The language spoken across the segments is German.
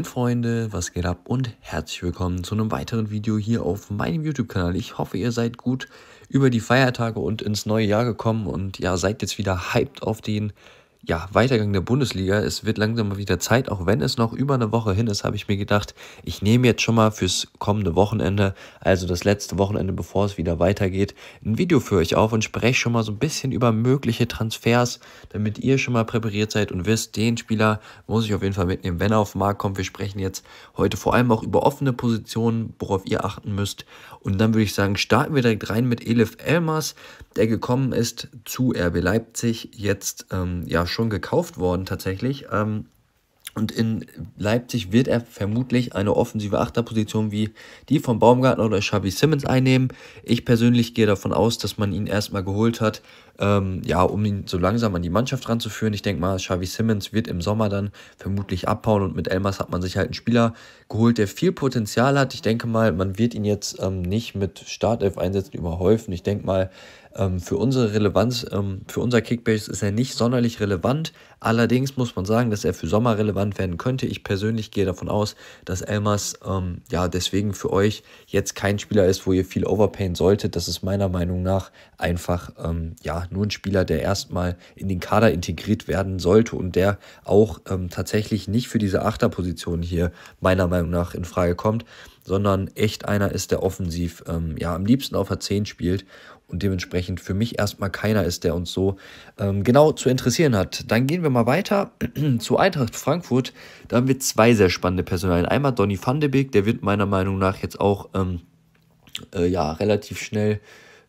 Moin Freunde, was geht ab und herzlich willkommen zu einem weiteren Video hier auf meinem YouTube-Kanal. Ich hoffe, ihr seid gut über die Feiertage und ins neue Jahr gekommen und ja, seid jetzt wieder hyped auf den ja, Weitergang der Bundesliga. Es wird langsam mal wieder Zeit, auch wenn es noch über eine Woche hin ist, habe ich mir gedacht, ich nehme jetzt schon mal fürs kommende Wochenende, also das letzte Wochenende, bevor es wieder weitergeht, ein Video für euch auf und spreche schon mal so ein bisschen über mögliche Transfers, damit ihr schon mal präpariert seid und wisst, den Spieler muss ich auf jeden Fall mitnehmen, wenn er auf den Markt kommt. Wir sprechen jetzt heute vor allem auch über offene Positionen, worauf ihr achten müsst. Und dann würde ich sagen, starten wir direkt rein mit Elif Elmas, der gekommen ist zu RB Leipzig, jetzt ähm, ja schon gekauft worden tatsächlich. Ähm, und in Leipzig wird er vermutlich eine offensive Achterposition wie die von Baumgartner oder Xavi Simmons einnehmen. Ich persönlich gehe davon aus, dass man ihn erstmal geholt hat, ähm, ja, um ihn so langsam an die Mannschaft ranzuführen. Ich denke mal, Xavi Simmons wird im Sommer dann vermutlich abhauen und mit Elmas hat man sich halt einen Spieler geholt, der viel Potenzial hat. Ich denke mal, man wird ihn jetzt ähm, nicht mit Startelf-Einsätzen überhäufen. Ich denke mal, ähm, für unsere Relevanz, ähm, für unser Kickbase ist er nicht sonderlich relevant. Allerdings muss man sagen, dass er für Sommer relevant werden könnte. Ich persönlich gehe davon aus, dass Elmas ähm, ja deswegen für euch jetzt kein Spieler ist, wo ihr viel overpayen solltet. Das ist meiner Meinung nach einfach ähm, ja nur ein Spieler, der erstmal in den Kader integriert werden sollte und der auch ähm, tatsächlich nicht für diese Achterposition hier meiner Meinung nach in Frage kommt sondern echt einer ist, der offensiv ähm, ja am liebsten auf der 10 spielt und dementsprechend für mich erstmal keiner ist, der uns so ähm, genau zu interessieren hat. Dann gehen wir mal weiter zu Eintracht Frankfurt. Da haben wir zwei sehr spannende Personalien. Einmal Donny van de Beek, der wird meiner Meinung nach jetzt auch ähm, äh, ja, relativ schnell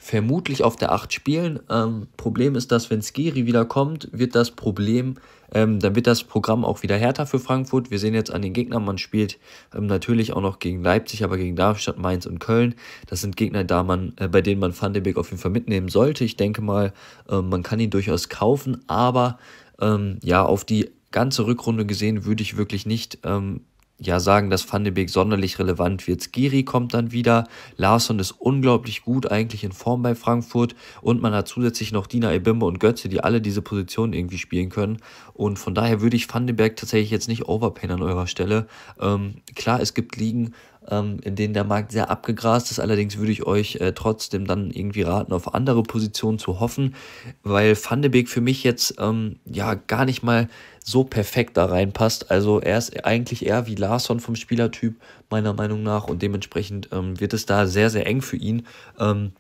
vermutlich auf der 8 spielen. Ähm, Problem ist, dass wenn Skiri wieder kommt, wird das Problem, ähm, dann wird das Programm auch wieder härter für Frankfurt. Wir sehen jetzt an den Gegnern, man spielt ähm, natürlich auch noch gegen Leipzig, aber gegen Darmstadt, Mainz und Köln. Das sind Gegner, da man, äh, bei denen man Van de Beek auf jeden Fall mitnehmen sollte. Ich denke mal, äh, man kann ihn durchaus kaufen, aber ähm, ja, auf die ganze Rückrunde gesehen würde ich wirklich nicht ähm, ja sagen, dass Van de Beek sonderlich relevant wird. Giri kommt dann wieder, Larsson ist unglaublich gut eigentlich in Form bei Frankfurt und man hat zusätzlich noch Dina Ebimbe und Götze, die alle diese Positionen irgendwie spielen können und von daher würde ich Van de Beek tatsächlich jetzt nicht overpayen an eurer Stelle. Ähm, klar, es gibt Ligen, ähm, in denen der Markt sehr abgegrast ist. Allerdings würde ich euch äh, trotzdem dann irgendwie raten, auf andere Positionen zu hoffen, weil Fandebeek für mich jetzt ähm, ja gar nicht mal so perfekt da reinpasst. Also er ist eigentlich eher wie Larsson vom Spielertyp, meiner Meinung nach, und dementsprechend ähm, wird es da sehr, sehr eng für ihn. Ähm,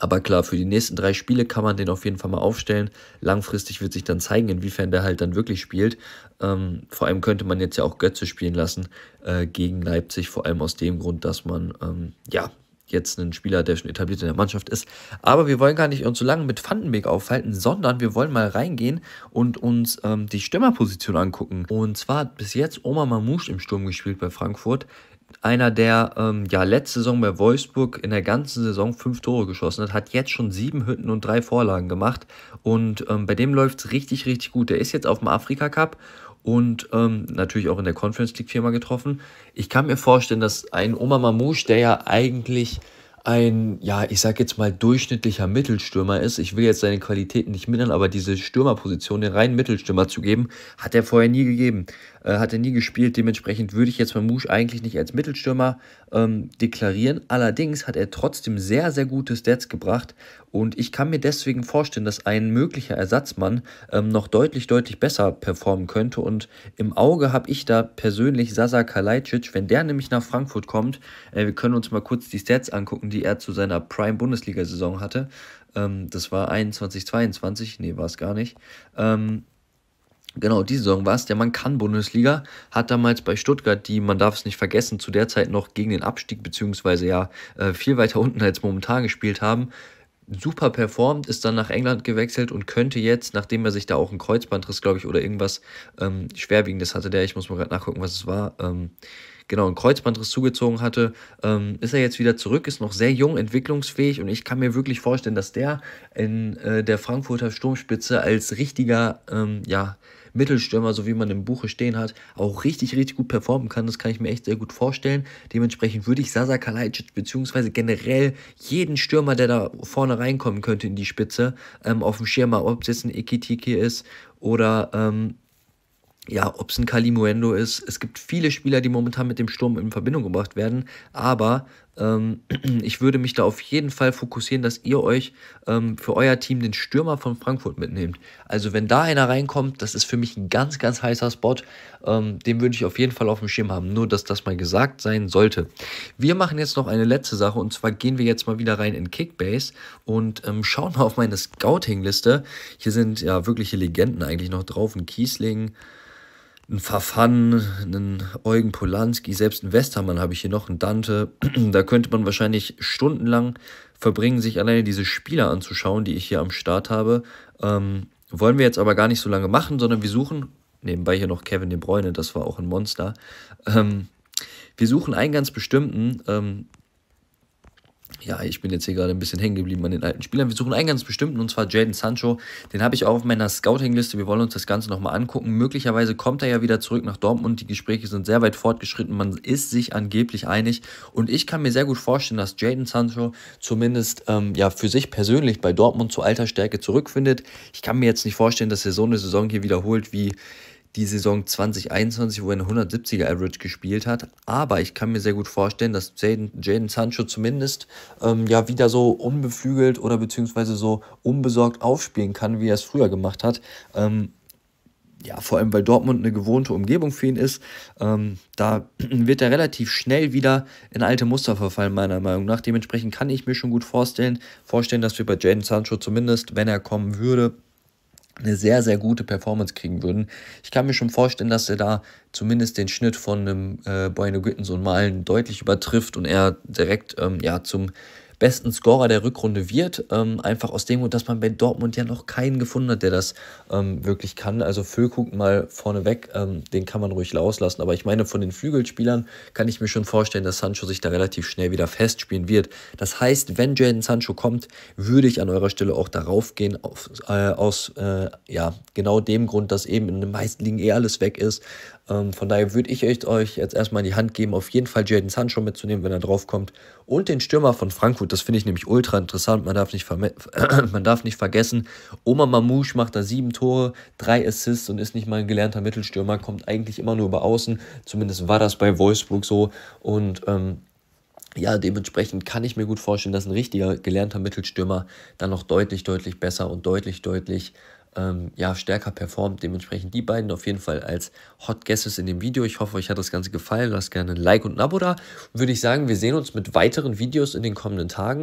aber klar, für die nächsten drei Spiele kann man den auf jeden Fall mal aufstellen. Langfristig wird sich dann zeigen, inwiefern der halt dann wirklich spielt. Ähm, vor allem könnte man jetzt ja auch Götze spielen lassen äh, gegen Leipzig, vor allem aus dem Grund, dass man ähm, ja jetzt ein Spieler, der schon etabliert in der Mannschaft ist. Aber wir wollen gar nicht uns so lange mit Vandenbeek aufhalten, sondern wir wollen mal reingehen und uns ähm, die Stürmerposition angucken. Und zwar hat bis jetzt Oma Mamouche im Sturm gespielt bei Frankfurt. Einer, der ähm, ja letzte Saison bei Wolfsburg in der ganzen Saison fünf Tore geschossen hat, hat jetzt schon sieben Hütten und drei Vorlagen gemacht. Und ähm, bei dem läuft es richtig, richtig gut. Der ist jetzt auf dem Afrika Cup und ähm, natürlich auch in der Conference League Firma getroffen. Ich kann mir vorstellen, dass ein Oma Mamouche, der ja eigentlich ein, ja, ich sag jetzt mal durchschnittlicher Mittelstürmer ist. Ich will jetzt seine Qualitäten nicht mindern, aber diese Stürmerposition, den reinen Mittelstürmer zu geben, hat er vorher nie gegeben. Äh, hat er nie gespielt. Dementsprechend würde ich jetzt Mamouche eigentlich nicht als Mittelstürmer ähm, deklarieren. Allerdings hat er trotzdem sehr, sehr gute Stats gebracht und ich kann mir deswegen vorstellen, dass ein möglicher Ersatzmann ähm, noch deutlich, deutlich besser performen könnte. Und im Auge habe ich da persönlich Sasa Kalajdzic, wenn der nämlich nach Frankfurt kommt. Äh, wir können uns mal kurz die Stats angucken, die er zu seiner Prime-Bundesliga-Saison hatte. Ähm, das war 21, 22, nee, war es gar nicht. Ähm, genau, diese Saison war es. Der Mann kann Bundesliga, hat damals bei Stuttgart, die, man darf es nicht vergessen, zu der Zeit noch gegen den Abstieg, beziehungsweise ja äh, viel weiter unten als momentan gespielt haben, super performt, ist dann nach England gewechselt und könnte jetzt, nachdem er sich da auch ein Kreuzbandriss, glaube ich, oder irgendwas ähm, Schwerwiegendes hatte, der, ich muss mal gerade nachgucken, was es war, ähm, genau ein Kreuzbandriss zugezogen hatte, ähm, ist er jetzt wieder zurück, ist noch sehr jung, entwicklungsfähig und ich kann mir wirklich vorstellen, dass der in äh, der Frankfurter Sturmspitze als richtiger, ähm, ja, Mittelstürmer, so wie man im Buche stehen hat, auch richtig, richtig gut performen kann. Das kann ich mir echt sehr gut vorstellen. Dementsprechend würde ich Sasa Kalajdzic beziehungsweise generell jeden Stürmer, der da vorne reinkommen könnte in die Spitze, ähm, auf dem Schirm haben, ob es jetzt ein Ikitiki ist oder ähm, ja, ob es ein Kalimuendo ist. Es gibt viele Spieler, die momentan mit dem Sturm in Verbindung gebracht werden. Aber ähm, ich würde mich da auf jeden Fall fokussieren, dass ihr euch ähm, für euer Team den Stürmer von Frankfurt mitnehmt. Also wenn da einer reinkommt, das ist für mich ein ganz, ganz heißer Spot. Ähm, den würde ich auf jeden Fall auf dem Schirm haben. Nur, dass das mal gesagt sein sollte. Wir machen jetzt noch eine letzte Sache. Und zwar gehen wir jetzt mal wieder rein in Kickbase und ähm, schauen mal auf meine Scouting-Liste. Hier sind ja wirkliche Legenden eigentlich noch drauf. Ein Kiesling ein Verfan, einen Eugen Polanski, selbst einen Westermann habe ich hier noch, einen Dante. Da könnte man wahrscheinlich stundenlang verbringen, sich alleine diese Spieler anzuschauen, die ich hier am Start habe. Ähm, wollen wir jetzt aber gar nicht so lange machen, sondern wir suchen, nebenbei hier noch Kevin de Bruyne, das war auch ein Monster. Ähm, wir suchen einen ganz bestimmten, ähm, ja, ich bin jetzt hier gerade ein bisschen hängen geblieben an den alten Spielern. Wir suchen einen ganz bestimmten, und zwar Jaden Sancho. Den habe ich auch auf meiner Scouting-Liste. Wir wollen uns das Ganze nochmal angucken. Möglicherweise kommt er ja wieder zurück nach Dortmund. Die Gespräche sind sehr weit fortgeschritten. Man ist sich angeblich einig. Und ich kann mir sehr gut vorstellen, dass Jaden Sancho zumindest ähm, ja, für sich persönlich bei Dortmund zu alter Stärke zurückfindet. Ich kann mir jetzt nicht vorstellen, dass er so eine Saison hier wiederholt wie die Saison 2021, wo er eine 170er Average gespielt hat. Aber ich kann mir sehr gut vorstellen, dass Jaden, Sancho zumindest ähm, ja wieder so unbeflügelt oder beziehungsweise so unbesorgt aufspielen kann, wie er es früher gemacht hat. Ähm, ja, vor allem weil Dortmund eine gewohnte Umgebung für ihn ist, ähm, da wird er relativ schnell wieder in alte Muster verfallen, meiner Meinung nach. Dementsprechend kann ich mir schon gut vorstellen, vorstellen, dass wir bei Jaden Sancho zumindest, wenn er kommen würde, eine sehr, sehr gute Performance kriegen würden. Ich kann mir schon vorstellen, dass er da zumindest den Schnitt von einem äh, Bueno Gittenson mal deutlich übertrifft und er direkt ähm, ja, zum besten Scorer der Rückrunde wird. Ähm, einfach aus dem Grund, dass man bei Dortmund ja noch keinen gefunden hat, der das ähm, wirklich kann. Also Füllkrug mal vorneweg, ähm, den kann man ruhig rauslassen. Aber ich meine, von den Flügelspielern kann ich mir schon vorstellen, dass Sancho sich da relativ schnell wieder festspielen wird. Das heißt, wenn Jaden Sancho kommt, würde ich an eurer Stelle auch darauf gehen, auf, äh, aus äh, ja, genau dem Grund, dass eben in den meisten Ligen eh alles weg ist. Ähm, von daher würde ich echt euch jetzt erstmal in die Hand geben, auf jeden Fall Jaden Sancho mitzunehmen, wenn er draufkommt. Und den Stürmer von Frankfurt, das finde ich nämlich ultra interessant. Man darf nicht, man darf nicht vergessen, Oma Mamouche macht da sieben Tore, drei Assists und ist nicht mal ein gelernter Mittelstürmer, kommt eigentlich immer nur über Außen. Zumindest war das bei Wolfsburg so. Und ähm, ja, dementsprechend kann ich mir gut vorstellen, dass ein richtiger gelernter Mittelstürmer dann noch deutlich, deutlich besser und deutlich, deutlich ähm, ja, stärker performt. Dementsprechend die beiden auf jeden Fall als Hot Guesses in dem Video. Ich hoffe, euch hat das Ganze gefallen. Lasst gerne ein Like und ein Abo da. Würde ich sagen, wir sehen uns mit weiteren Videos in den kommenden Tagen.